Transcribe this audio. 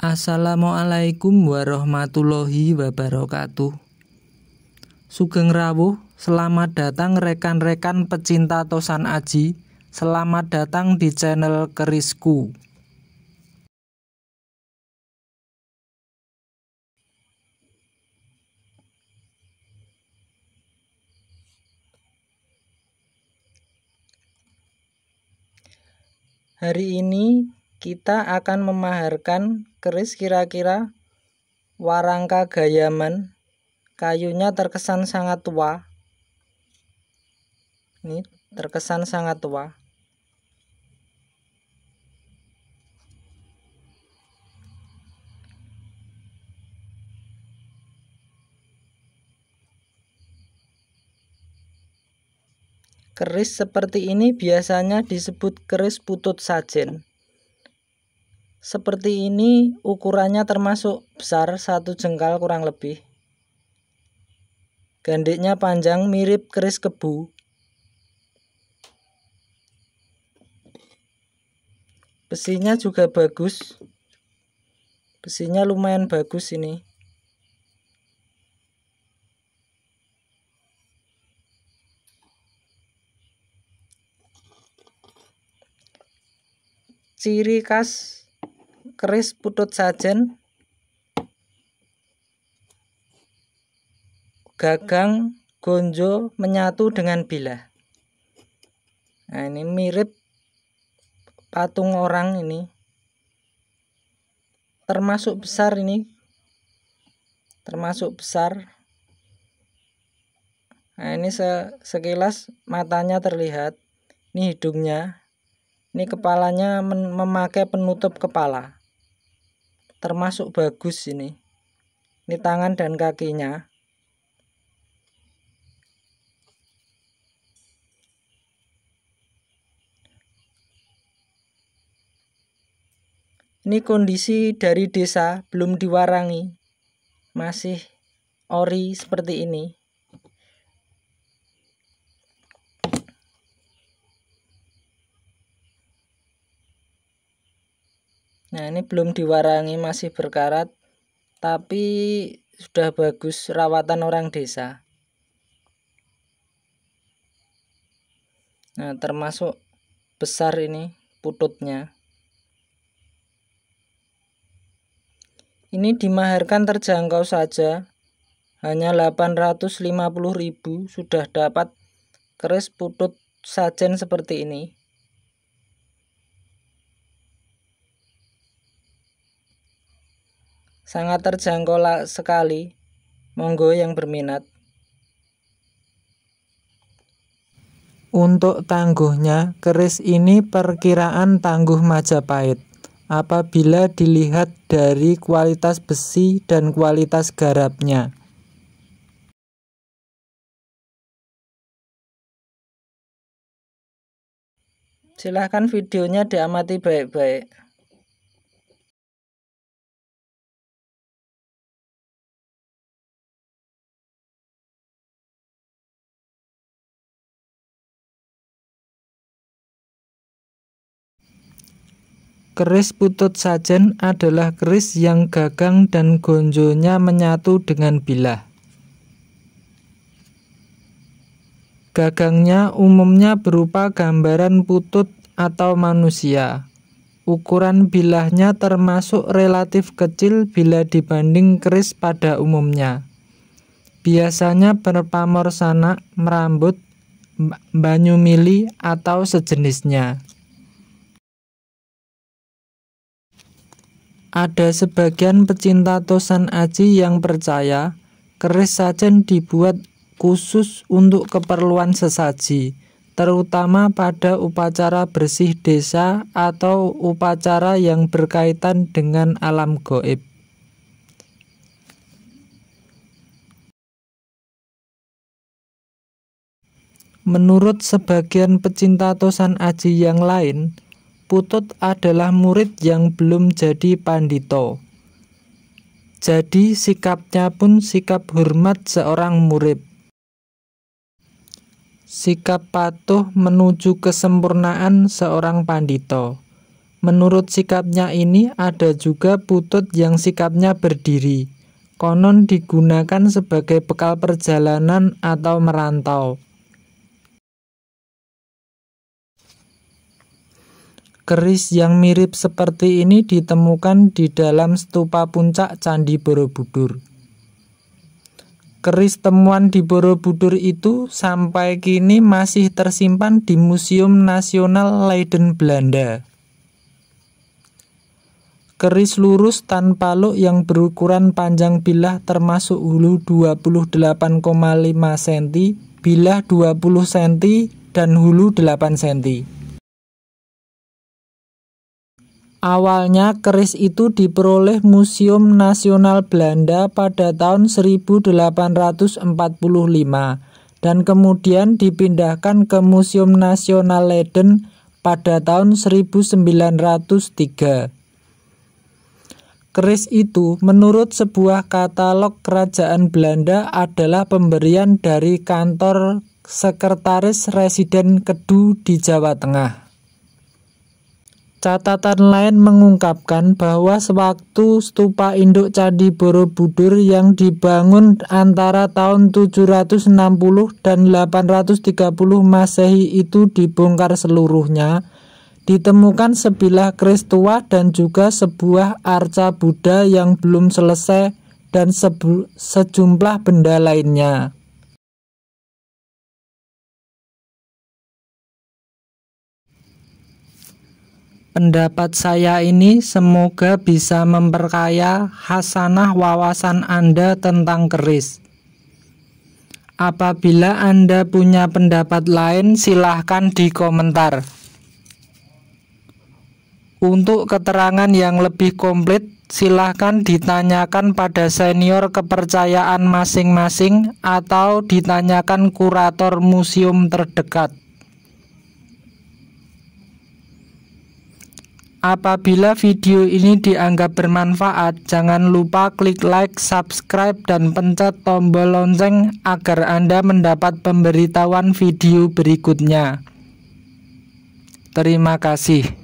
Assalamualaikum warahmatullahi wabarakatuh. Sugeng rawuh, selamat datang rekan-rekan pecinta Tosan Aji. Selamat datang di channel Kerisku. Hari ini kita akan memaharkan keris kira-kira warangka gayaman. Kayunya terkesan sangat tua. Ini terkesan sangat tua. Keris seperti ini biasanya disebut keris putut sajen seperti ini ukurannya termasuk besar satu jengkal kurang lebih. Gandiknya panjang mirip keris kebu. Besinya juga bagus. Besinya lumayan bagus ini. Ciri khas keris putut sajen gagang gonjo menyatu dengan bilah nah ini mirip patung orang ini termasuk besar ini termasuk besar nah ini se sekilas matanya terlihat ini hidungnya ini kepalanya memakai penutup kepala termasuk bagus ini ini tangan dan kakinya ini kondisi dari desa belum diwarangi masih ori seperti ini Nah ini belum diwarangi masih berkarat tapi sudah bagus rawatan orang desa. Nah termasuk besar ini pututnya. Ini dimaharkan terjangkau saja hanya 850.000 sudah dapat keris putut sajen seperti ini. sangat terjangkau sekali. Monggo yang berminat. Untuk tangguhnya, keris ini perkiraan tangguh Majapahit. Apabila dilihat dari kualitas besi dan kualitas garapnya. Silahkan videonya diamati baik-baik. Keris putut sajen adalah keris yang gagang dan gonjonya menyatu dengan bilah. Gagangnya umumnya berupa gambaran putut atau manusia. Ukuran bilahnya termasuk relatif kecil bila dibanding keris pada umumnya. Biasanya berpamor sanak, merambut, banyumili atau sejenisnya. Ada sebagian pecinta tosan aji yang percaya keris sajen dibuat khusus untuk keperluan sesaji, terutama pada upacara bersih desa atau upacara yang berkaitan dengan alam goib. Menurut sebagian pecinta tosan aji yang lain, Putut adalah murid yang belum jadi pandito. Jadi sikapnya pun sikap hormat seorang murid. Sikap patuh menuju kesempurnaan seorang pandito. Menurut sikapnya ini ada juga putut yang sikapnya berdiri. Konon digunakan sebagai bekal perjalanan atau merantau. Keris yang mirip seperti ini ditemukan di dalam stupa puncak Candi Borobudur. Keris temuan di Borobudur itu sampai kini masih tersimpan di Museum Nasional Leiden Belanda. Keris lurus tanpa luk yang berukuran panjang bilah termasuk hulu 28,5 cm, bilah 20 cm, dan hulu 8 cm. Awalnya keris itu diperoleh Museum Nasional Belanda pada tahun 1845 dan kemudian dipindahkan ke Museum Nasional Leiden pada tahun 1903. Keris itu menurut sebuah katalog kerajaan Belanda adalah pemberian dari kantor sekretaris residen kedua di Jawa Tengah. Catatan lain mengungkapkan bahwa sewaktu stupa induk Candi Borobudur yang dibangun antara tahun 760 dan 830 Masehi itu dibongkar seluruhnya, ditemukan sebilah keris tua dan juga sebuah arca Buddha yang belum selesai dan sejumlah benda lainnya. Pendapat saya ini semoga bisa memperkaya hasanah wawasan Anda tentang keris. Apabila Anda punya pendapat lain, silahkan di komentar. Untuk keterangan yang lebih komplit, silahkan ditanyakan pada senior kepercayaan masing-masing atau ditanyakan kurator museum terdekat. Apabila video ini dianggap bermanfaat, jangan lupa klik like, subscribe, dan pencet tombol lonceng agar Anda mendapat pemberitahuan video berikutnya. Terima kasih.